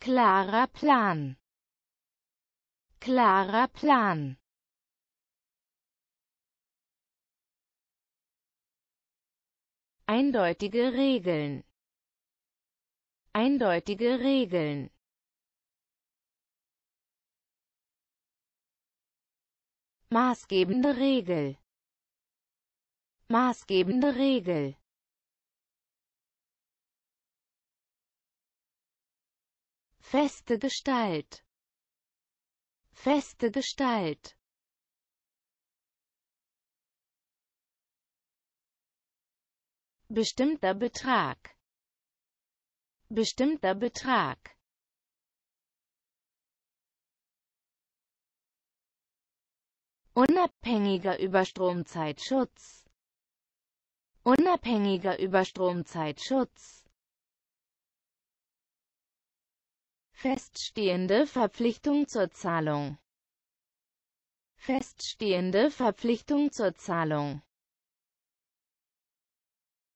Klarer Plan. Klarer Plan. Eindeutige Regeln. Eindeutige Regeln. Maßgebende Regel. Maßgebende Regel. feste Gestalt feste Gestalt bestimmter Betrag bestimmter Betrag unabhängiger Überstromzeitschutz unabhängiger Überstromzeitschutz Feststehende Verpflichtung zur Zahlung. Feststehende Verpflichtung zur Zahlung.